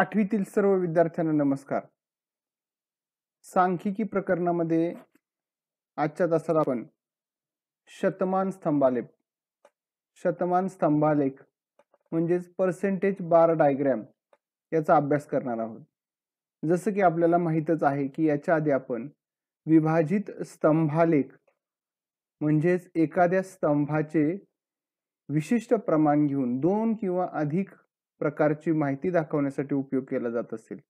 आठवीतील सर्व विद्यार्थ्यांना नमस्कार सांख्यिकी प्रकरणामध्ये आजच्या तासात आपण शतमान स्तंभालेख शतमान स्तंभालेख म्हणजेच पर्सेंटेज बार डायग्रॅम याचा अभ्यास करणार आहोत जसं की आपल्याला माहीतच आहे की याच्या आधी आपण विभाजित स्तंभालेख म्हणजेच एखाद्या स्तंभाचे विशिष्ट प्रमाण घेऊन दोन किंवा अधिक प्रकारची माहिती दाखवण्यासाठी उपयोग केला जात असेल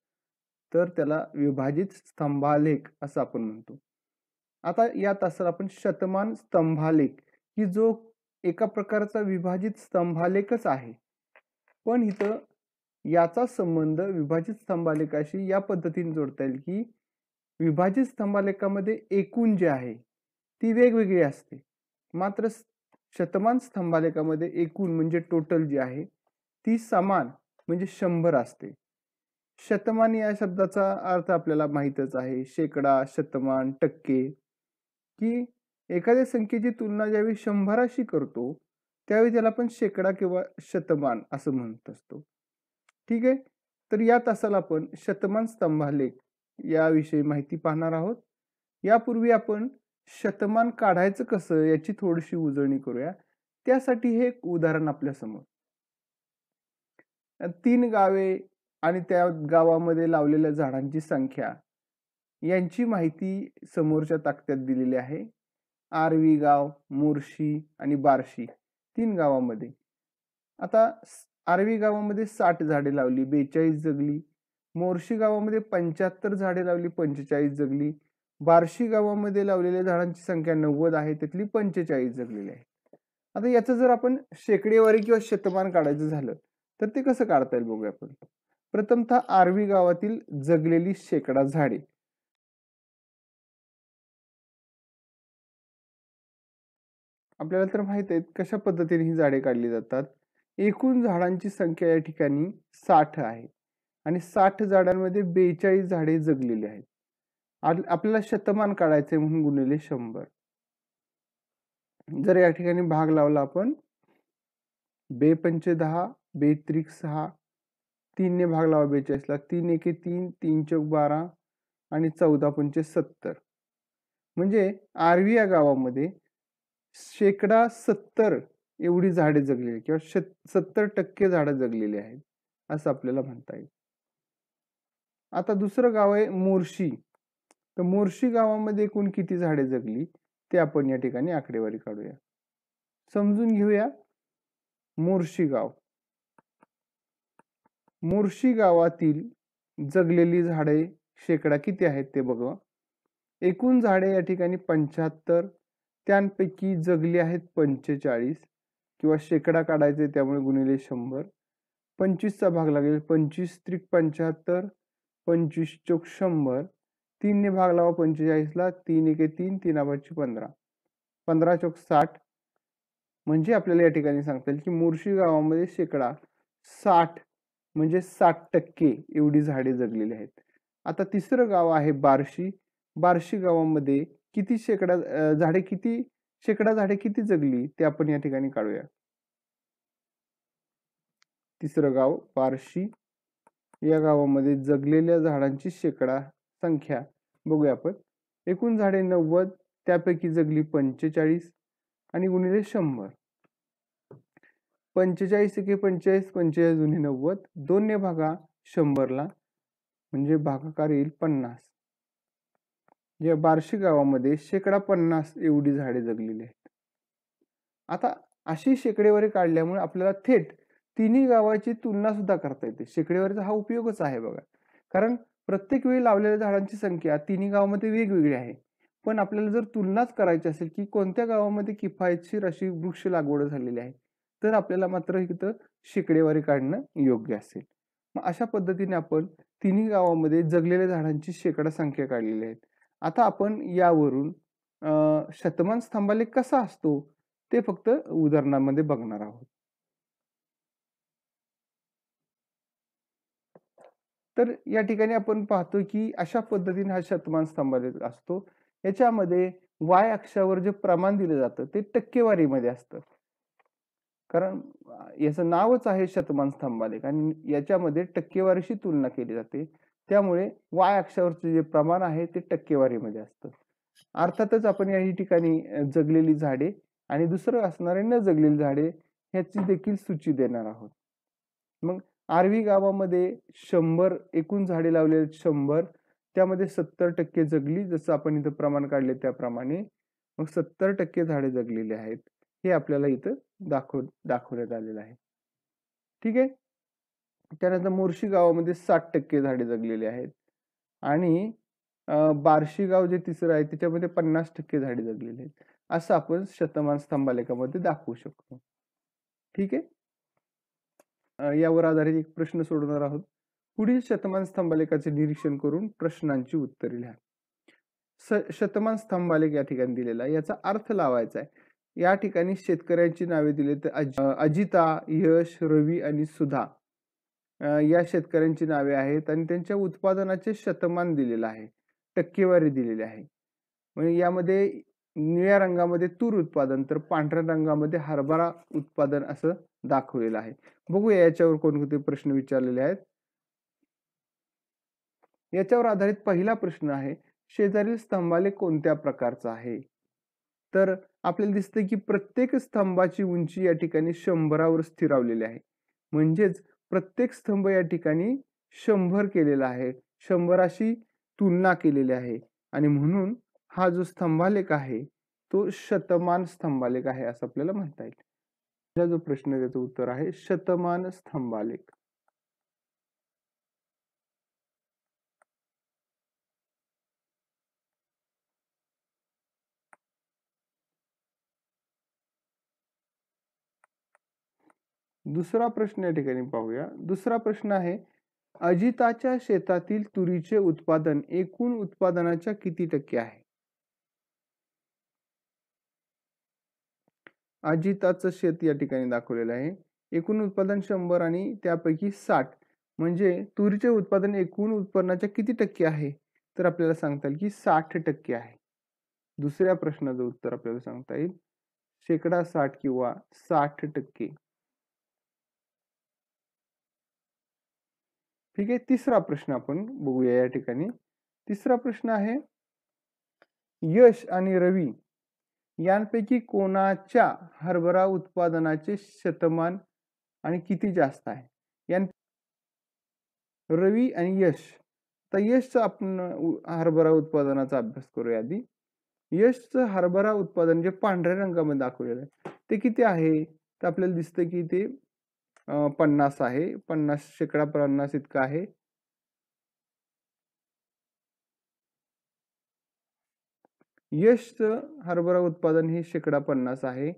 तर त्याला विभाजित स्तंभालेख असं आपण म्हणतो आता यात असेल आपण शतमान स्तंभालेख की जो एका प्रकारचा विभाजित स्तंभालेखच आहे पण इथं याचा संबंध विभाजित स्तंभालेखाशी या पद्धतीने जोडता येईल की विभाजित स्तंभालेखामध्ये एकूण जे आहे ती वेगवेगळी असते मात्र शतमान स्तंभालेखामध्ये एकूण म्हणजे टोटल जे आहे ती समान म्हणजे शंभर असते शतमान या शब्दाचा अर्थ आपल्याला माहीतच आहे शेकडा शतमान टक्के की एखाद्या संख्येची तुलना ज्यावेळी शंभराशी करतो त्यावेळी त्याला आपण शेकडा किंवा शतमान असं म्हणत असतो ठीक आहे तर या तासाला आपण शतमान स्तंभालेख याविषयी माहिती पाहणार आहोत यापूर्वी आपण शतमान काढायचं कसं याची थोडीशी उजळणी करूया त्यासाठी हे एक उदाहरण आपल्यासमोर तीन गावे आणि त्या गावामध्ये लावलेल्या झाडांची संख्या यांची माहिती समोरच्या ताकत्यात दिलेली आहे आरवी गाव मोर्शी आणि बार्शी तीन गावामध्ये आता आरवी गावामध्ये साठ झाडे लावली बेचाळीस जगली मोर्शी गावामध्ये पंच्याहत्तर झाडे लावली पंचेचाळीस जगली बार्शी गावामध्ये लावलेल्या झाडांची संख्या नव्वद आहे त्यातली पंचेचाळीस जगलेली आहे आता याचं जर आपण शेकडेवारी किंवा शतमान काढायचं झालं तर ते कसं काढता येईल बघूया आपण प्रथमतः आरवी गावातील जगलेली शेकडा झाडे आपल्याला तर माहित आहेत कशा पद्धतीने ही झाडे काढली जातात एकूण झाडांची संख्या या ठिकाणी साठ आहे आणि साठ झाडांमध्ये बेचाळीस झाडे जगलेली आहेत आपल्याला शतमान काढायचे म्हणून गुणिले शंभर जर या ठिकाणी भाग लावला आपण बेपंच दहा बेत्रिक सहा तीनने भाग लावा बेचाळीसला तीन एके तीन तीन चौक बारा आणि चौदा पंचे सत्तर म्हणजे आरवी या गावामध्ये शेकडा सत्तर एवढी झाडे जगलेली किंवा श सत्तर टक्के झाडं जगलेली आहेत असं आपल्याला म्हणता येईल आता दुसरं गाव आहे मोर्शी तर मोर्शी गावामध्ये एकूण किती झाडे जगली ते आपण या ठिकाणी आकडेवारी काढूया समजून घेऊया मोर्शी गाव मुर्शी गावातील जगलेली झाडे शेकडा किती आहेत ते बघा एकूण झाडे या ठिकाणी पंच्याहत्तर त्यांपैकी जगली आहेत पंचेचाळीस किंवा शेकडा काढायचे त्यामुळे गुणिले शंभर पंचवीसचा भाग लागेल पंचवीस त्रिक पंच्याहत्तर पंचवीस चौक शंभर तीनने भाग लावा पंचेचाळीसला तीन एके तीन तीनाबाची पंधरा पंधरा चौक साठ म्हणजे आपल्याला या ठिकाणी सांगता येईल की मुर्शी गावामध्ये शेकडा साठ म्हणजे साठ टक्के एवढी झाडे जगलेली आहेत आता तिसरं गाव आहे बार्शी बार्शी गावामध्ये किती शेकडा झाडे किती शेकडा झाडे किती जगली ते आपण या ठिकाणी काढूया तिसरं गाव बार्शी या गावामध्ये जगलेल्या झाडांची शेकडा संख्या बघूया आपण एकूण झाडे नव्वद त्यापैकी जगली पंचेचाळीस आणि गुणिले शंभर पंचेचाळीस एके पंचेचाळीस पंचेचाळीस दोन्ही नव्वद दोनने भागा शंभरला म्हणजे भागाकार येईल पन्नास या बार्शी गावामध्ये शेकडा पन्नास एवढी झाडे जगलेली आहेत आता अशी शेकडेवारी काढल्यामुळे आपल्याला थेट तिन्ही गावाची तुलना सुद्धा करता येते शेकडेवारीचा हा उपयोगच आहे बघा कारण प्रत्येक वेळी लावलेल्या झाडांची संख्या तिन्ही गावामध्ये वेगवेगळी आहे पण आपल्याला जर तुलनाच करायची असेल की कोणत्या गावामध्ये किफायतशीर अशी वृक्ष लागवड झालेली आहे तर आपल्याला मात्र इथं शेकडेवारी काढणं योग्य असेल मग अशा पद्धतीने आपण तिन्ही गावामध्ये जगलेल्या झाडांची शेकडा संख्या काढलेली आहेत आता आपण यावरून शतमान स्तंभालेख कसा असतो ते फक्त उदाहरणामध्ये बघणार आहोत तर या ठिकाणी आपण पाहतो की अशा पद्धतीने हा शतमान स्तंभालेख असतो याच्यामध्ये वाय अक्षावर जे प्रमाण दिलं जातं ते टक्केवारीमध्ये असतं कारण याचं नावच आहे शतमान स्तंभालेख आणि याच्यामध्ये टक्केवारीशी तुलना केली जाते त्यामुळे वाय अक्षावरचं जे प्रमाण आहे ते टक्केवारीमध्ये असतं अर्थातच आपण याही ठिकाणी जगलेली झाडे आणि दुसरं असणारे न जगलेली झाडे ह्याची देखील सूची देणार आहोत मग आरवी गावामध्ये शंभर एकूण झाडे लावलेले शंभर त्यामध्ये सत्तर टक्के जगली जसं आपण इथं प्रमाण काढले त्याप्रमाणे मग सत्तर टक्के झाडे जगलेली आहेत हे आपल्याला इथं दाखव दाखवण्यात आलेलं आहे ठीक आहे त्यानंतर मोर्शी गावामध्ये साठ टक्के झाडे जगलेली आहेत आणि बार्शी गाव जे तिसरं आहे त्याच्यामध्ये पन्नास टक्के झाडे जगलेली आहेत असं आपण शतमान स्तंभालेखामध्ये दाखवू शकतो ठीक आहे यावर आधारित एक प्रश्न सोडवणार आहोत पुढील शतमान स्तंभालेखाचे निरीक्षण करून प्रश्नांची उत्तरे लिहा शतमान स्तंभालेख या ठिकाणी दिलेला आहे याचा अर्थ लावायचा आहे या ठिकाणी शेतकऱ्यांची नावे दिली तर अज अजिता यश रवी आणि सुधा या शेतकऱ्यांची नावे आहेत आणि त्यांच्या उत्पादनाचे शतमान दिलेलं आहे टक्केवारी दिलेली आहे म्हणजे यामध्ये निळ्या रंगामध्ये तूर उत्पादन तर पांढऱ्या रंगामध्ये हरभरा उत्पादन असं दाखवलेलं आहे बघूया याच्यावर कोणकोणते प्रश्न विचारलेले आहेत याच्यावर आधारित पहिला प्रश्न आहे शेजारील स्तंभाले कोणत्या प्रकारचा आहे तर आपल्याला दिसतं की प्रत्येक स्तंभाची उंची या ठिकाणी शंभरावर स्थिरावलेली आहे म्हणजेच प्रत्येक स्तंभ या ठिकाणी शंभर केलेला आहे शंभराशी तुलना केलेली आहे आणि म्हणून हा जो स्तंभालेख आहे तो शतमान स्तंभालेख आहे असं आपल्याला म्हणता येईल जो प्रश्न त्याचं उत्तर आहे शतमान स्तंभालेख दुसरा प्रश्न या ठिकाणी पाहूया दुसरा प्रश्न आहे अजिताच्या शेतातील तुरीचे उत्पादन एकूण उत्पादनाच्या किती टक्के आहे अजिताचं शेत या ठिकाणी दाखवलेलं आहे एकूण उत्पादन शंभर आणि त्यापैकी साठ म्हणजे तुरीचे उत्पादन एकूण उत्पन्नाच्या किती टक्के आहे तर आपल्याला सांगता येईल की साठ टक्के आहे दुसऱ्या प्रश्नाचं उत्तर आपल्याला सांगता येईल शेकडा साठ किंवा साठ टक्के ठीक आहे तिसरा प्रश्न आपण बघूया या ठिकाणी तिसरा प्रश्न आहे यश आणि रवी यांपैकी कोणाच्या हरभरा उत्पादनाचे शतमान आणि किती जास्त आहे यां रवी आणि यश तर यशचं आपण हरभरा उत्पादनाचा अभ्यास करूया आधी यशचं हरभरा उत्पादन जे पांढऱ्या रंगामध्ये दाखवलेलं आहे ते किती आहे तर आपल्याला दिसतं की ते पन्नास आहे पन्नास शेकडा पन्नास इतका आहे यशचं हरभरा उत्पादन हे शेकडा पन्नास आहे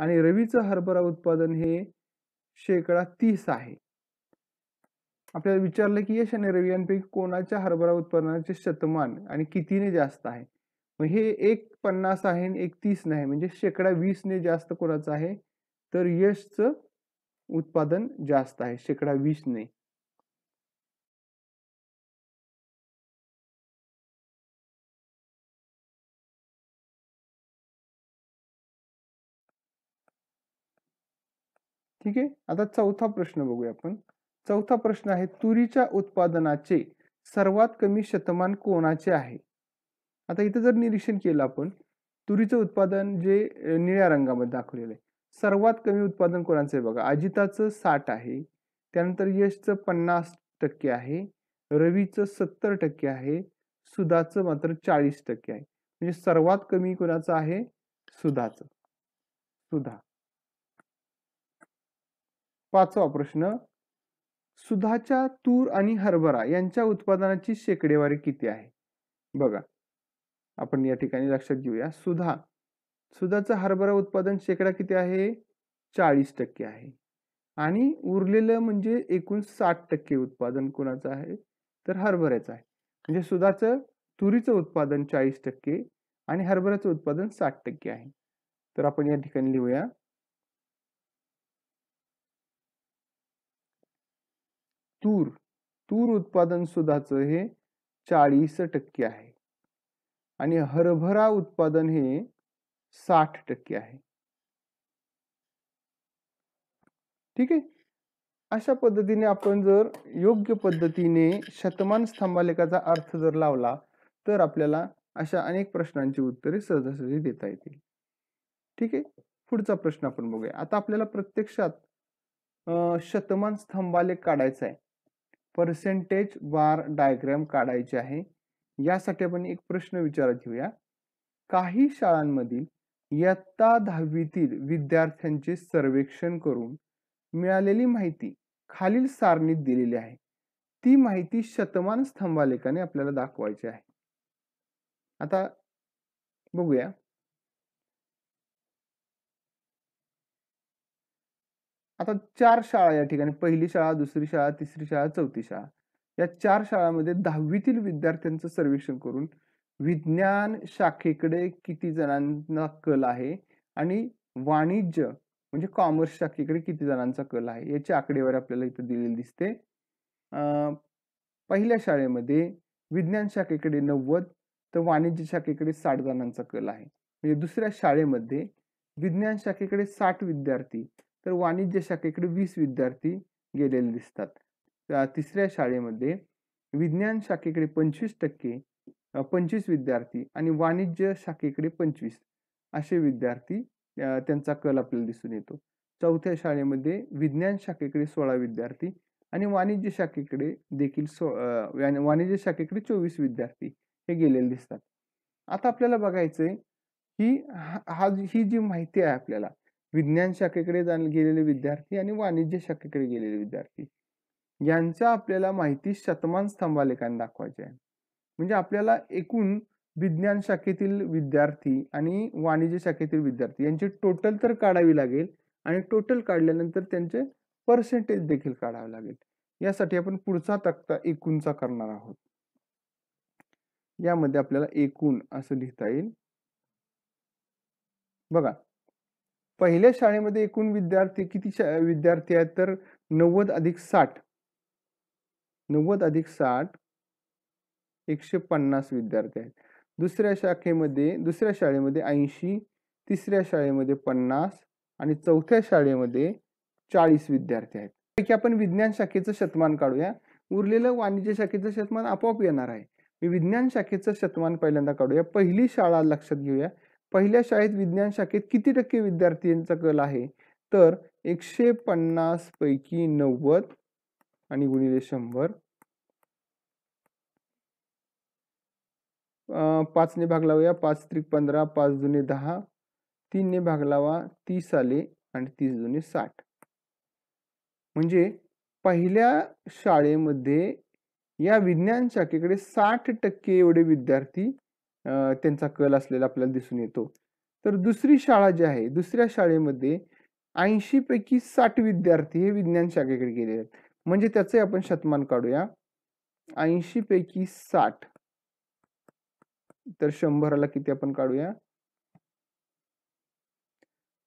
आणि रवीचं हरभरा उत्पादन हे शेकडा तीस आहे आपल्याला विचारलं की यश आणि रवी यांपैकी कोणाच्या हरभरा उत्पादनाचे शतमान आणि कितीने जास्त आहे मग हे एक पन्नास आहे आणि एक तीस नाही म्हणजे शेकडा वीसने जास्त कोणाचं आहे तर यशचं उत्पादन जास्त आहे शेकडा वीसने ठीक आहे आता चौथा प्रश्न बघूया आपण चौथा प्रश्न आहे तुरीच्या उत्पादनाचे सर्वात कमी शतमान कोणाचे आहे आता इथं जर निरीक्षण केलं आपण तुरीचं उत्पादन जे निळ्या रंगामध्ये दाखवलेलं आहे सर्वात कमी उत्पादन कोणाचं आहे बघा अजिताचं साठ आहे त्यानंतर यशचं पन्नास टक्के आहे रवीचं सत्तर टक्के आहे सुधाचं मात्र चाळीस टक्के आहे म्हणजे सर्वात कमी कोणाचं आहे सुधाचं सुधा पाचवा प्रश्न सुधाच्या तूर आणि हरभरा यांच्या उत्पादनाची शेकडेवारी किती आहे बघा आपण या ठिकाणी लक्षात घेऊया सुधा सुधाचं हरभरा उत्पादन शेकडा किती आहे चाळीस टक्के आहे आणि उरलेलं म्हणजे एकूण साठ टक्के उत्पादन कोणाचं आहे तर हरभऱ्याचं आहे म्हणजे सुधाचं तुरीचं उत्पादन चाळीस टक्के आणि हरभऱ्याचं उत्पादन साठ टक्के आहे तर आपण या ठिकाणी लिहूया तूर तूर उत्पादन सुधाचं हे चाळीस टक्के आहे आणि हरभरा उत्पादन हे साठ टक्के आहे ठीक आहे अशा पद्धतीने आपण जर योग्य पद्धतीने शतमान स्तंभालेखाचा अर्थ जर लावला तर आपल्याला अशा अनेक प्रश्नांची उत्तरे सहजासहजी देता येतील ठीक आहे पुढचा प्रश्न आपण बघूया आता आपल्याला प्रत्यक्षात शतमान स्तंभालेख काढायचा आहे परसेंटेज बार डायग्रॅम काढायचे आहे यासाठी आपण एक प्रश्न विचारात घेऊया काही शाळांमधील इयत्ता दहावीतील विद्यार्थ्यांचे सर्वेक्षण करून मिळालेली माहिती खालील सारणीत दिलेली आहे ती माहिती शतमान स्तंभालेखाने आपल्याला दाखवायची आहे आता बघूया आता चार शाळा या ठिकाणी पहिली शाळा दुसरी शाळा तिसरी शाळा चौथी शाळा या चार शाळांमध्ये दहावीतील विद्यार्थ्यांचं सर्वेक्षण करून विज्ञान शाखेकडे किती जणांना कल आहे आणि वाणिज्य म्हणजे कॉमर्स शाखेकडे किती जणांचा कल आहे याची आकडेवारी आपल्याला इथं दिलेली दिसते पहिल्या शाळेमध्ये विज्ञान शाखेकडे नव्वद तर वाणिज्य शाखेकडे साठ जणांचा कल आहे म्हणजे दुसऱ्या शाळेमध्ये विज्ञान शाखेकडे साठ विद्यार्थी तर वाणिज्य शाखेकडे वीस विद्यार्थी गेलेले दिसतात तिसऱ्या शाळेमध्ये विज्ञान शाखेकडे पंचवीस टक्के पंचवीस विद्यार्थी आणि वाणिज्य शाखेकडे पंचवीस असे विद्यार्थी त्यांचा कल आपल्याला दिसून येतो चौथ्या शाळेमध्ये विज्ञान शाखेकडे सोळा विद्यार्थी आणि वाणिज्य शाखेकडे देखील सो वाणिज्य शाखेकडे चोवीस विद्यार्थी हे गेलेले दिसतात आता आपल्याला बघायचंय की हा ही जी माहिती आहे आपल्याला विज्ञान शाखेकडे जाण गेलेले विद्यार्थी आणि वाणिज्य शाखेकडे गेलेले विद्यार्थी यांचा आपल्याला माहिती शतमान स्तंभालेखाने दाखवायची आहे म्हणजे आपल्याला एकूण विज्ञान शाखेतील विद्यार्थी आणि वाणिज्य शाखेतील विद्यार्थी यांची टोटल तर काढावी लागेल आणि टोटल काढल्यानंतर त्यांचे पर्सेंटेज देखील काढावे लागेल यासाठी आपण पुढचा तक्ता एकूणचा करणार आहोत यामध्ये आपल्याला एकूण असं लिहिता येईल बघा पहिल्या शाळेमध्ये एकूण विद्यार्थी किती विद्यार्थी आहेत तर नव्वद अधिक साठ नव्वद अधिक साठ एकशे पन्नास विद्यार्थी आहेत दुसऱ्या शाखेमध्ये दुसऱ्या शाळेमध्ये ऐंशी तिसऱ्या शाळेमध्ये पन्नास आणि चौथ्या शाळेमध्ये चाळीस विद्यार्थी आहेत पैकी आपण विज्ञान शाखेचं शतमान काढूया उरलेलं वाणिज्य शाखेचं शतमान आपोआप येणार आहे मी विज्ञान शाखेचं शतमान पहिल्यांदा काढूया पहिली शाळा लक्षात घेऊया पहिल्या शाळेत विज्ञान शाखेत किती टक्के विद्यार्थ्यांचा कल आहे तर एकशे पन्नास पैकी नव्वद आणि गुणिले शंभर पाचने भाग लावूया पाच त्रिक पंधरा पाच जुने दहा तीनने भाग लावा तीस आले आणि तीस जुने साठ म्हणजे पहिल्या शाळेमध्ये या विज्ञान शाखेकडे साठ टक्के एवढे विद्यार्थी त्यांचा कल असलेला आपल्याला दिसून येतो तर दुसरी शाळा जी आहे दुसऱ्या शाळेमध्ये ऐंशी पैकी साठ विद्यार्थी हे विज्ञान शाखेकडे गेले आहेत म्हणजे त्याचे आपण शतमान काढूया ऐंशी पैकी साठ तर शंभराला किती आपण काढूया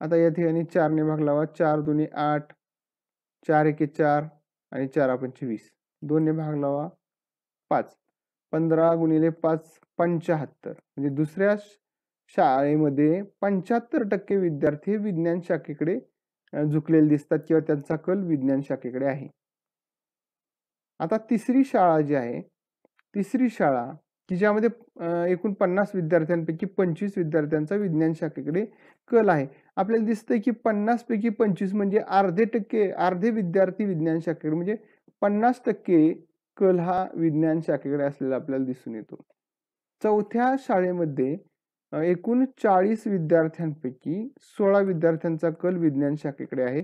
आता या ठिकाणी चारने भाग लावा चार दोन्ही आठ चार एके चार आणि चार आपण वीस ने भाग लावा पाच पंधरा गुणिले पाच पंचाहत्तर म्हणजे दुसऱ्या शाळेमध्ये पंच्याहत्तर टक्के विद्यार्थी विज्ञान शाखेकडे झुकलेले दिसतात किंवा त्यांचा कल विज्ञान शाखेकडे आहे आता तिसरी शाळा जी आहे तिसरी शाळा की ज्यामध्ये एकूण पन्नास विद्यार्थ्यांपैकी पंचवीस विद्यार्थ्यांचा विज्ञान शाखेकडे कल आहे आपल्याला दिसतंय की पन्नासपैकी पंचवीस म्हणजे अर्धे टक्के अर्धे विद्यार्थी विज्ञान शाखेकडे म्हणजे पन्नास टक्के कल हा विज्ञान शाखेकडे असलेला आपल्याला दिसून येतो चौथ्या शाळेमध्ये एकूण चाळीस विद्यार्थ्यांपैकी सोळा विद्यार्थ्यांचा कल विज्ञान शाखेकडे आहे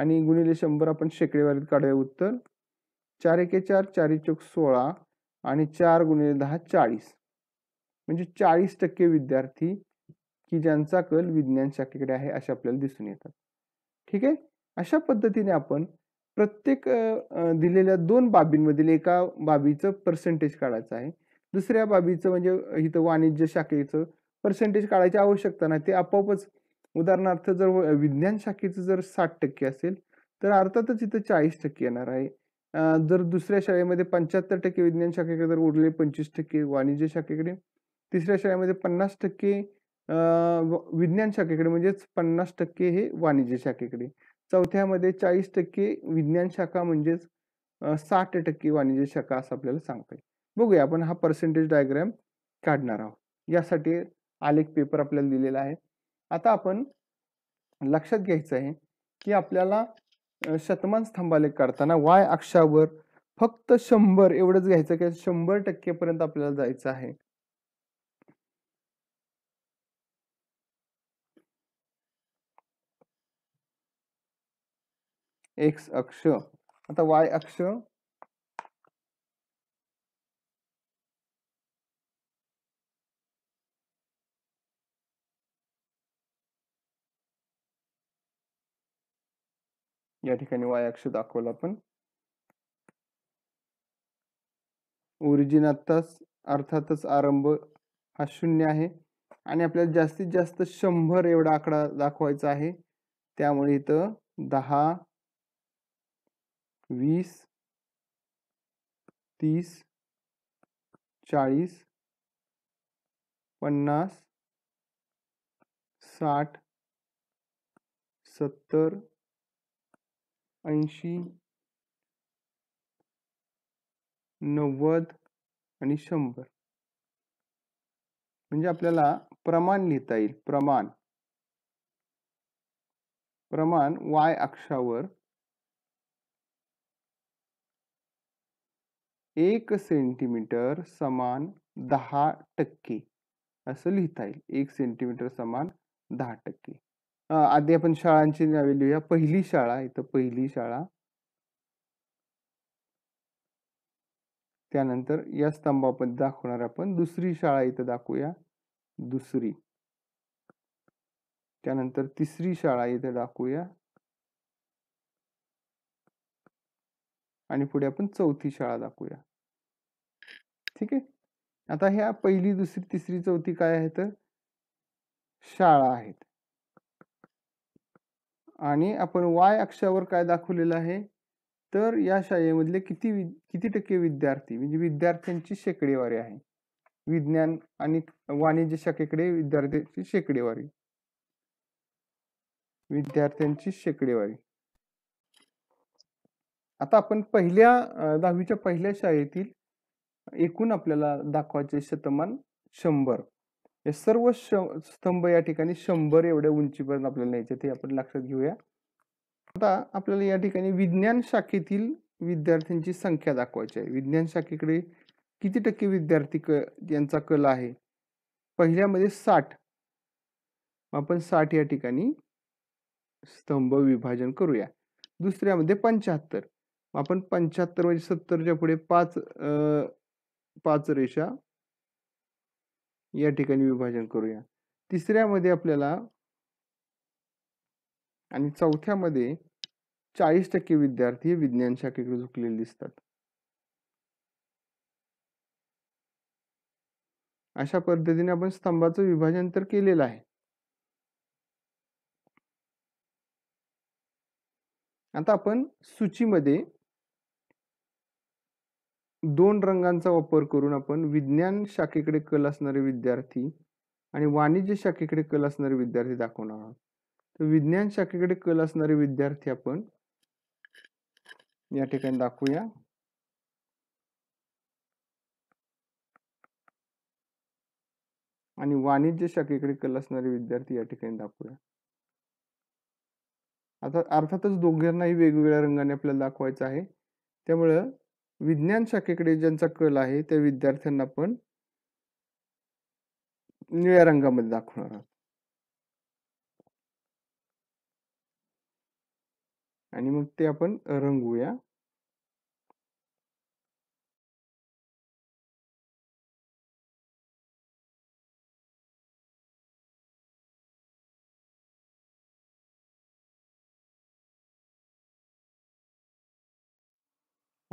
आणि गुणिले शंभर आपण शेकडेवारीत काढूया उत्तर चार एके चार चारी चौक सोळा आणि चार गुणिले दहा चाळीस म्हणजे चाळीस टक्के विद्यार्थी की ज्यांचा कल विज्ञान शाखेकडे आहे असे आपल्याला दिसून येतात ठीक आहे अशा पद्धतीने आपण प्रत्येक दिलेल्या दोन बाबींमधील एका बाबीचं पर्सेंटेज काढायचं आहे दुसऱ्या बाबीचं म्हणजे इथं वाणिज्य शाखेचं पर्सेंटेज काढायची आवश्यकता नाही ते आपोआपच उदाहरणार्थ जर विज्ञान शाखेचं जर साठ टक्के असेल तर अर्थातच इथं चाळीस टक्के येणार आहे जर दुसऱ्या शाळेमध्ये पंच्याहत्तर टक्के विज्ञान शाखेकडे तर उरले पंचवीस टक्के वाणिज्य शाखेकडे तिसऱ्या शाळेमध्ये पन्नास टक्के विज्ञान शाखेकडे म्हणजेच पन्नास टक्के हे वाणिज्य शाखेकडे चौथ्यामध्ये चाळीस टक्के विज्ञान शाखा म्हणजेच साठ टक्के वाणिज्य शाखा असं आपल्याला सांगता येईल बघूया आपण हा पर्सेंटेज डायग्राम काढणार आहोत यासाठी आलेख पेपर आपल्याला दिलेला आहे आता आपण लक्षात घ्यायचं आहे की आपल्याला शतमान स्तंभालेख काढताना वाय अक्षावर फक्त शंभर एवढंच घ्यायचं की शंभर टक्केपर्यंत आपल्याला जायचं आहे एक्स अक्ष आता वाय अक्ष या ठिकाणी वाय अक्ष दाखवला आपण ओरिजिन आत्ताच अर्थातच आरंभ हा शून्य आहे आणि आपल्याला जास्तीत जास्त शंभर एवढा आकडा दाखवायचा आहे त्यामुळे इथं दहा वीस तीस चाळीस पन्नास साठ सत्तर ऐंशी नव्वद आणि शंभर म्हणजे आपल्याला प्रमाण लिहिता येईल प्रमाण प्रमाण वाय अक्षावर एक सेंटीमीटर समान दहा टक्के असं लिहिता येईल एक सेंटीमीटर समान दहा टक्के आधी आपण शाळांची नावे लिहूया पहिली शाळा इथं पहिली शाळा त्यानंतर या स्तंभापण दाखवणार आपण दुसरी शाळा इथं दाखवूया दुसरी त्यानंतर तिसरी शाळा इथं दाखवूया आणि पुढे आपण चौथी शाळा दाखवूया ठीक आहे आता ह्या पहिली दुसरी तिसरी चौथी काय आहे तर शाळा आहेत आणि आपण वाय अक्षावर काय दाखवलेलं आहे तर या शाळेमधले किती वि किती टक्के विद्यार्थी म्हणजे विद्यार्थ्यांची शेकडेवारी आहे विज्ञान आणि वाणिज्य शाखेकडे विद्यार्थ्यांची शेकडेवारी विद्यार्थ्यांची शेकडेवारी आता आपण पहिल्या दहावीच्या पहिल्या शाळेतील एकूण आपल्याला दाखवायचे शतमान शंभर हे सर्व स्तंभ या ठिकाणी शंभर एवढ्या उंचीपर्यंत आपल्याला न्यायचे ते आपण लक्षात घेऊया आता आपल्याला या ठिकाणी विज्ञान शाखेतील विद्यार्थ्यांची संख्या दाखवायची आहे विज्ञान शाखेकडे किती टक्के विद्यार्थी क यांचा कल आहे पहिल्यामध्ये साठ आपण साठ या ठिकाणी स्तंभ विभाजन करूया दुसऱ्यामध्ये पंच्याहत्तर आपण पंच्याहत्तर म्हणजे सत्तरच्या पुढे पाच पाच रेषा या ठिकाणी विभाजन करूया तिसऱ्यामध्ये आपल्याला आणि चौथ्यामध्ये चाळीस टक्के विद्यार्थी विज्ञान शाखेकडे झुकलेले दिसतात अशा पद्धतीने आपण स्तंभाचं विभाजन तर केलेलं आहे आता आपण सूचीमध्ये दोन रंगांचा वापर करून आपण विज्ञान शाखेकडे कल असणारे विद्यार्थी आणि वाणिज्य शाखेकडे कल असणारे विद्यार्थी दाखवणार आहोत तर विज्ञान शाखेकडे कल असणारे विद्यार्थी आपण या ठिकाणी दाखवूया आणि वाणिज्य शाखेकडे कल असणारे विद्यार्थी या ठिकाणी दाखवूया आता अर्थातच दोघांनाही वेगवेगळ्या रंगाने आपल्याला दाखवायचं आहे त्यामुळं विज्ञान शाखेकडे ज्यांचा कल आहे त्या विद्यार्थ्यांना पण निळ्या रंगामध्ये दाखवणार आहोत आणि मग ते आपण रंगवूया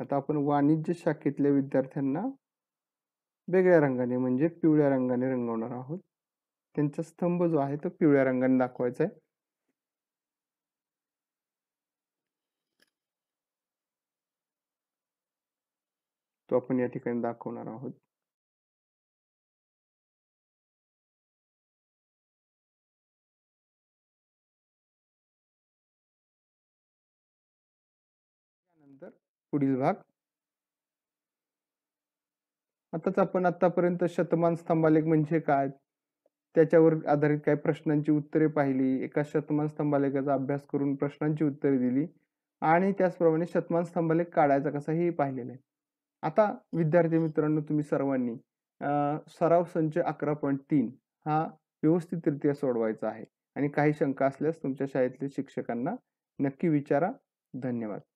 आता आपण वाणिज्य शाखेतल्या विद्यार्थ्यांना वेगळ्या रंगाने म्हणजे पिवळ्या रंगाने रंगवणार आहोत त्यांचा स्तंभ जो आहे तो पिवळ्या रंगाने दाखवायचा आहे तो आपण या ठिकाणी दाखवणार आहोत त्यानंतर पुढील भाग आताच आपण आतापर्यंत शतमान स्तंभालेख म्हणजे काय त्याच्यावर आधारित काही प्रश्नांची उत्तरे पाहिली एका शतमान स्तंभालेखाचा अभ्यास करून प्रश्नांची उत्तरे दिली आणि त्याचप्रमाणे शतमान स्तंभालेख काढायचा कसा हे पाहिलेलं आहे आता विद्यार्थी मित्रांनो तुम्ही सर्वांनी सराव संच अकरा पॉईंट तीन हा व्यवस्थितरित्या सोडवायचा आहे आणि काही शंका असल्यास तुमच्या शाळेतल्या शिक्षकांना नक्की विचारा धन्यवाद